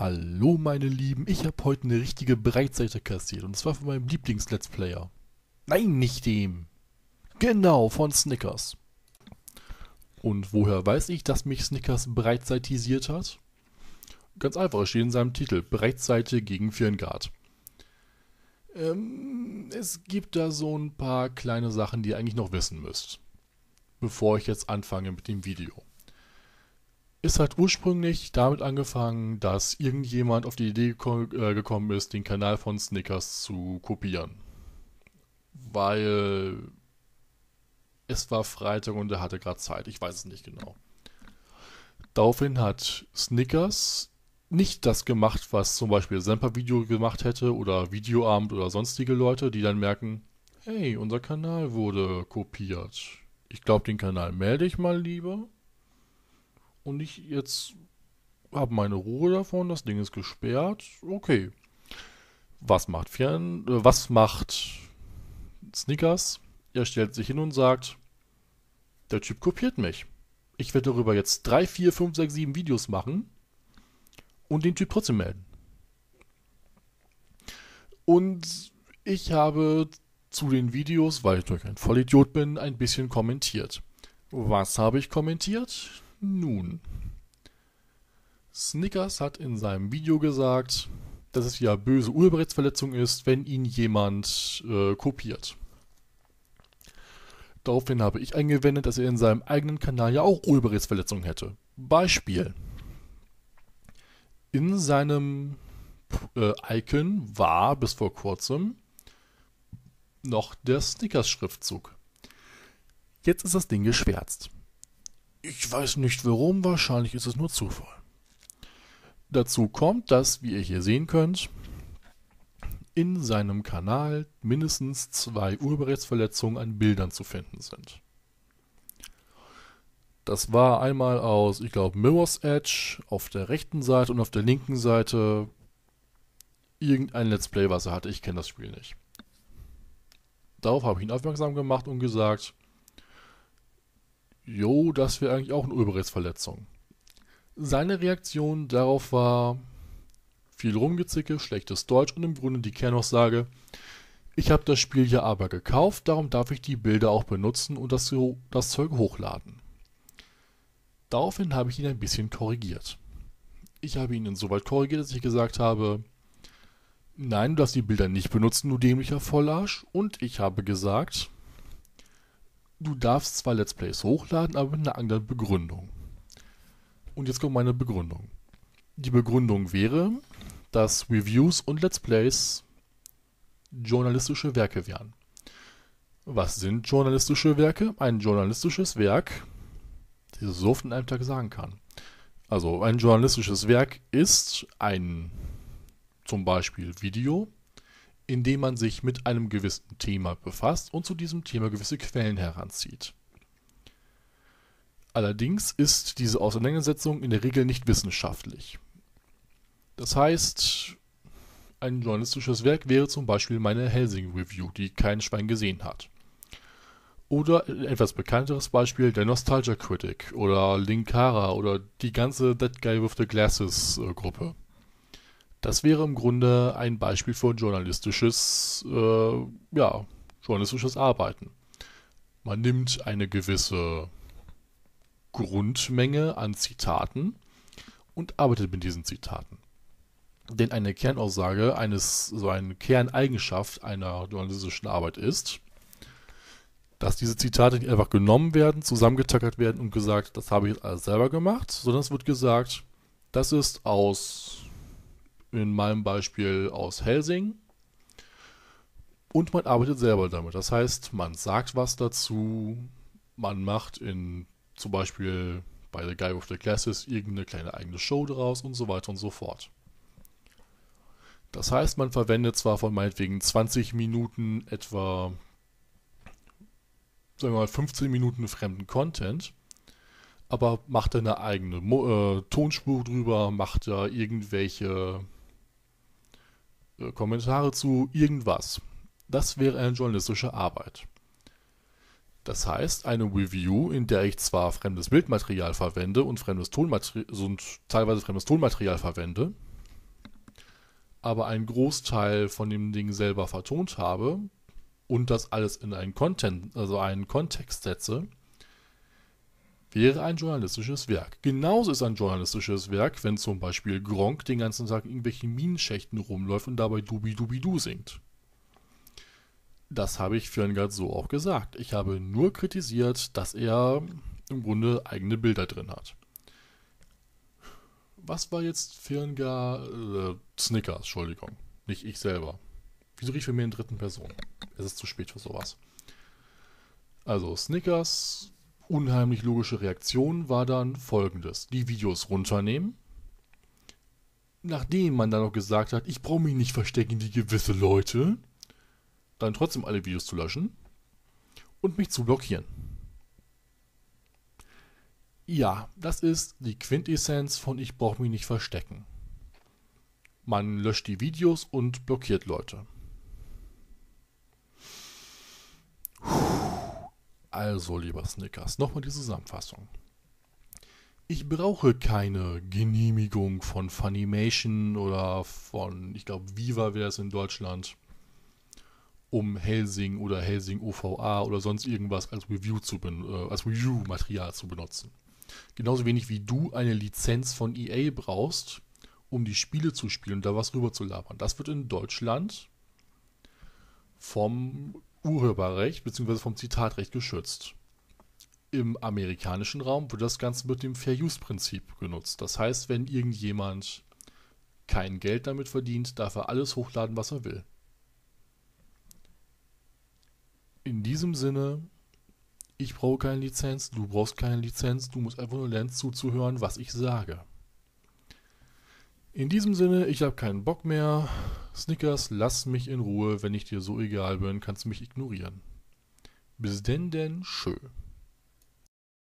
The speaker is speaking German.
Hallo meine Lieben, ich habe heute eine richtige Breitseite kassiert und zwar von meinem Lieblings-Let's Player. Nein, nicht dem. Genau, von Snickers. Und woher weiß ich, dass mich Snickers breitseitisiert hat? Ganz einfach, es steht in seinem Titel, Breitseite gegen Firngard. Ähm, es gibt da so ein paar kleine Sachen, die ihr eigentlich noch wissen müsst, bevor ich jetzt anfange mit dem Video. Es hat ursprünglich damit angefangen, dass irgendjemand auf die Idee geko äh, gekommen ist, den Kanal von Snickers zu kopieren. Weil es war Freitag und er hatte gerade Zeit, ich weiß es nicht genau. Daraufhin hat Snickers nicht das gemacht, was zum Beispiel Semper-Video gemacht hätte oder Videoabend oder sonstige Leute, die dann merken, hey, unser Kanal wurde kopiert. Ich glaube, den Kanal melde ich mal lieber und ich jetzt habe meine Ruhe davon, das Ding ist gesperrt, okay. Was macht Fern, äh, was macht Snickers? Er stellt sich hin und sagt, der Typ kopiert mich. Ich werde darüber jetzt 3, 4, 5, 6, 7 Videos machen und den Typ trotzdem melden. Und ich habe zu den Videos, weil ich natürlich ein Vollidiot bin, ein bisschen kommentiert. Was habe ich kommentiert? Nun, Snickers hat in seinem Video gesagt, dass es ja böse Urheberrechtsverletzung ist, wenn ihn jemand äh, kopiert. Daraufhin habe ich eingewendet, dass er in seinem eigenen Kanal ja auch Urheberrechtsverletzung hätte. Beispiel. In seinem äh, Icon war bis vor kurzem noch der Snickers-Schriftzug. Jetzt ist das Ding geschwärzt. Ich weiß nicht warum, wahrscheinlich ist es nur Zufall. Dazu kommt, dass, wie ihr hier sehen könnt, in seinem Kanal mindestens zwei Urheberrechtsverletzungen an Bildern zu finden sind. Das war einmal aus, ich glaube, Mirror's Edge auf der rechten Seite und auf der linken Seite irgendein Let's Play, was er hatte. Ich kenne das Spiel nicht. Darauf habe ich ihn aufmerksam gemacht und gesagt, jo, das wäre eigentlich auch eine Urheberrechtsverletzung. Seine Reaktion darauf war viel Rumgezicke, schlechtes Deutsch und im Grunde die Kernaussage, ich habe das Spiel ja aber gekauft, darum darf ich die Bilder auch benutzen und das, das Zeug hochladen. Daraufhin habe ich ihn ein bisschen korrigiert. Ich habe ihn insoweit korrigiert, dass ich gesagt habe, nein, du darfst die Bilder nicht benutzen, du dämlicher Vollarsch. Und ich habe gesagt, du darfst zwar Let's Plays hochladen, aber mit einer anderen Begründung. Und jetzt kommt meine Begründung. Die Begründung wäre, dass Reviews und Let's Plays journalistische Werke wären. Was sind journalistische Werke? Ein journalistisches Werk, das ich so oft in einem Tag sagen kann. Also ein journalistisches Werk ist ein zum Beispiel Video, indem man sich mit einem gewissen Thema befasst und zu diesem Thema gewisse Quellen heranzieht. Allerdings ist diese Auseinandersetzung in der Regel nicht wissenschaftlich. Das heißt, ein journalistisches Werk wäre zum Beispiel meine Helsing Review, die kein Schwein gesehen hat. Oder ein etwas bekannteres Beispiel der Nostalgia Critic oder Linkara oder die ganze That Guy with the Glasses äh, Gruppe. Das wäre im Grunde ein Beispiel für journalistisches, äh, ja, journalistisches Arbeiten. Man nimmt eine gewisse Grundmenge an Zitaten und arbeitet mit diesen Zitaten. Denn eine Kernaussage eines, so eine Kerneigenschaft einer journalistischen Arbeit ist, dass diese Zitate nicht einfach genommen werden, zusammengetackert werden und gesagt, das habe ich jetzt alles selber gemacht, sondern es wird gesagt, das ist aus in meinem Beispiel aus Helsing. Und man arbeitet selber damit. Das heißt, man sagt was dazu, man macht in zum Beispiel bei The Guy with the Glasses irgendeine kleine eigene Show daraus und so weiter und so fort. Das heißt, man verwendet zwar von meinetwegen 20 Minuten etwa, sagen wir mal, 15 Minuten fremden Content, aber macht da eine eigene Mo äh, Tonspur drüber, macht da irgendwelche äh, Kommentare zu irgendwas. Das wäre eine journalistische Arbeit. Das heißt, eine Review, in der ich zwar fremdes Bildmaterial verwende und, fremdes Tonmaterial, und teilweise fremdes Tonmaterial verwende, aber einen Großteil von dem Ding selber vertont habe und das alles in einen Content, also einen Kontext setze, wäre ein journalistisches Werk. Genauso ist ein journalistisches Werk, wenn zum Beispiel Gronk den ganzen Tag irgendwelche Minenschächten rumläuft und dabei Dubi Dubi Du singt. Das habe ich Fjörngard so auch gesagt. Ich habe nur kritisiert, dass er im Grunde eigene Bilder drin hat. Was war jetzt Fjörngard äh, Snickers, Entschuldigung. Nicht ich selber. Wieso riecht er mir in dritten Person? Es ist zu spät für sowas. Also Snickers unheimlich logische Reaktion war dann folgendes. Die Videos runternehmen. Nachdem man dann noch gesagt hat, ich brauche mich nicht verstecken die gewisse Leute, dann trotzdem alle Videos zu löschen und mich zu blockieren. Ja, das ist die Quintessenz von ich brauche mich nicht verstecken. Man löscht die Videos und blockiert Leute. Also, lieber Snickers, nochmal die Zusammenfassung. Ich brauche keine Genehmigung von Funimation oder von, ich glaube, Viva wäre es in Deutschland, um Helsing oder Helsing OVA oder sonst irgendwas als Review zu äh, als Review-Material zu benutzen. Genauso wenig wie du eine Lizenz von EA brauchst, um die Spiele zu spielen und da was rüber zu labern. Das wird in Deutschland vom Urheberrecht bzw. vom Zitatrecht geschützt. Im amerikanischen Raum wird das Ganze mit dem Fair-Use-Prinzip genutzt. Das heißt, wenn irgendjemand kein Geld damit verdient, darf er alles hochladen, was er will. In diesem Sinne, ich brauche keine Lizenz, du brauchst keine Lizenz, du musst einfach nur lernen zuzuhören, was ich sage. In diesem Sinne, ich habe keinen Bock mehr. Snickers, lass mich in Ruhe. Wenn ich dir so egal bin, kannst du mich ignorieren. Bis denn denn, schön.